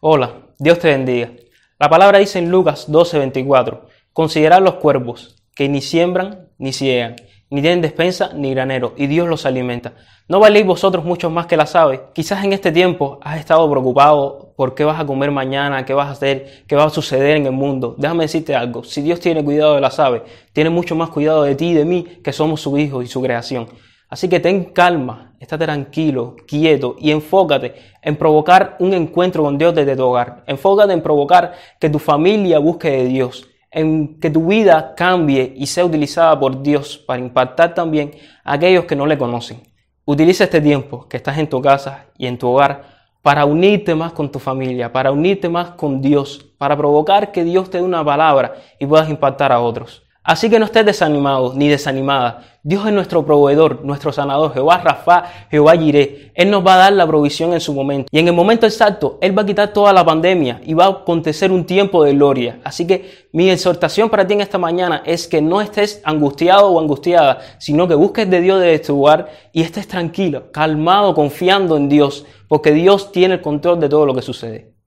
Hola, Dios te bendiga. La palabra dice en Lucas 12:24, considerad los cuervos, que ni siembran ni ciegan, ni tienen despensa ni granero, y Dios los alimenta. ¿No valéis vosotros mucho más que las aves? Quizás en este tiempo has estado preocupado por qué vas a comer mañana, qué vas a hacer, qué va a suceder en el mundo. Déjame decirte algo, si Dios tiene cuidado de las aves, tiene mucho más cuidado de ti y de mí, que somos su hijo y su creación. Así que ten calma, estate tranquilo, quieto y enfócate en provocar un encuentro con Dios desde tu hogar. Enfócate en provocar que tu familia busque de Dios, en que tu vida cambie y sea utilizada por Dios para impactar también a aquellos que no le conocen. Utiliza este tiempo que estás en tu casa y en tu hogar para unirte más con tu familia, para unirte más con Dios, para provocar que Dios te dé una palabra y puedas impactar a otros. Así que no estés desanimado ni desanimada. Dios es nuestro proveedor, nuestro sanador, Jehová Rafa, Jehová Jiré. Él nos va a dar la provisión en su momento. Y en el momento exacto, Él va a quitar toda la pandemia y va a acontecer un tiempo de gloria. Así que mi exhortación para ti en esta mañana es que no estés angustiado o angustiada, sino que busques de Dios de tu este lugar y estés tranquilo, calmado, confiando en Dios, porque Dios tiene el control de todo lo que sucede.